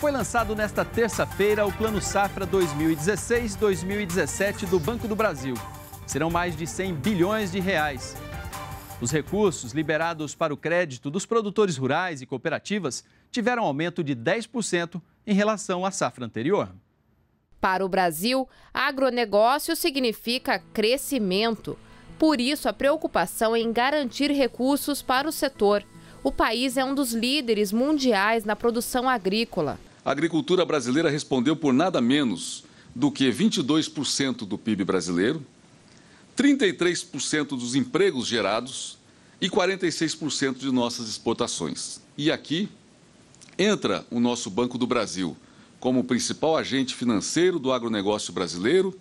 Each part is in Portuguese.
Foi lançado nesta terça-feira o Plano Safra 2016-2017 do Banco do Brasil. Serão mais de 100 bilhões de reais. Os recursos liberados para o crédito dos produtores rurais e cooperativas tiveram aumento de 10% em relação à safra anterior. Para o Brasil, agronegócio significa crescimento. Por isso, a preocupação em garantir recursos para o setor. O país é um dos líderes mundiais na produção agrícola a agricultura brasileira respondeu por nada menos do que 22% do PIB brasileiro, 33% dos empregos gerados e 46% de nossas exportações. E aqui entra o nosso Banco do Brasil como principal agente financeiro do agronegócio brasileiro,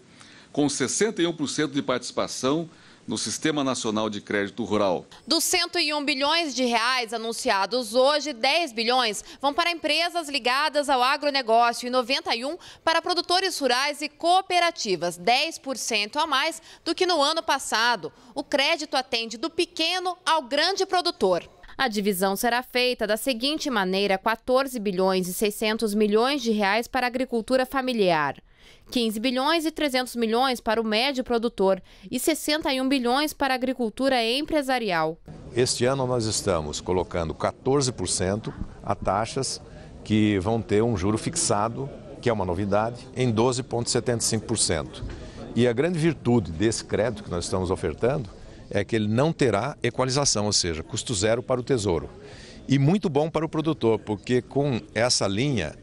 com 61% de participação no Sistema Nacional de Crédito Rural. Dos 101 bilhões de reais anunciados hoje, 10 bilhões vão para empresas ligadas ao agronegócio e 91 para produtores rurais e cooperativas, 10% a mais do que no ano passado. O crédito atende do pequeno ao grande produtor. A divisão será feita da seguinte maneira: 14 bilhões e 600 milhões de reais para a agricultura familiar. 15 bilhões e 300 milhões para o médio produtor e 61 bilhões para a agricultura empresarial. Este ano nós estamos colocando 14% a taxas que vão ter um juro fixado, que é uma novidade, em 12,75%. E a grande virtude desse crédito que nós estamos ofertando é que ele não terá equalização, ou seja, custo zero para o Tesouro. E muito bom para o produtor, porque com essa linha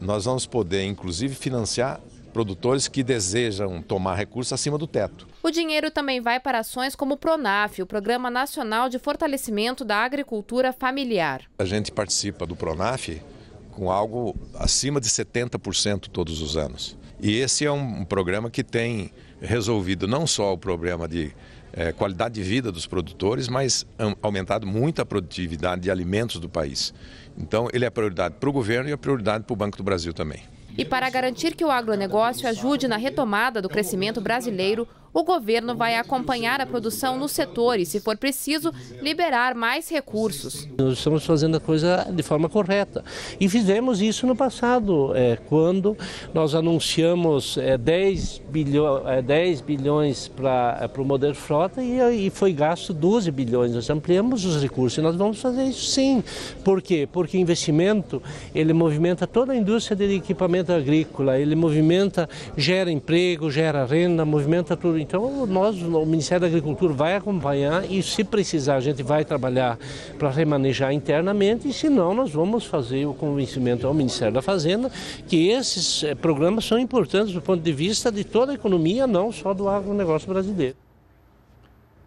nós vamos poder, inclusive, financiar produtores que desejam tomar recursos acima do teto. O dinheiro também vai para ações como o PRONAF, o Programa Nacional de Fortalecimento da Agricultura Familiar. A gente participa do PRONAF com algo acima de 70% todos os anos. E esse é um programa que tem resolvido não só o problema de é, qualidade de vida dos produtores, mas aumentado muito a produtividade de alimentos do país. Então, ele é prioridade para o governo e é prioridade para o Banco do Brasil também. E para garantir que o agronegócio ajude na retomada do crescimento brasileiro, o governo vai acompanhar a produção no setor e, se for preciso, liberar mais recursos. Nós estamos fazendo a coisa de forma correta. E fizemos isso no passado, é, quando nós anunciamos é, 10, bilho, é, 10 bilhões para é, o modelo frota e, e foi gasto 12 bilhões. Nós ampliamos os recursos e nós vamos fazer isso sim. Por quê? Porque investimento, ele movimenta toda a indústria de equipamento agrícola, ele movimenta, gera emprego, gera renda, movimenta tudo então, nós, o Ministério da Agricultura vai acompanhar e, se precisar, a gente vai trabalhar para remanejar internamente, e se não, nós vamos fazer o convencimento ao Ministério da Fazenda que esses eh, programas são importantes do ponto de vista de toda a economia, não só do agronegócio brasileiro.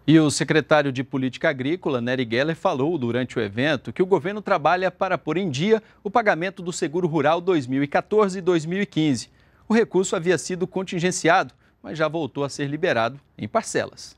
E o secretário de Política Agrícola, Nery Geller, falou durante o evento que o governo trabalha para pôr em dia o pagamento do Seguro Rural 2014 e 2015. O recurso havia sido contingenciado mas já voltou a ser liberado em parcelas.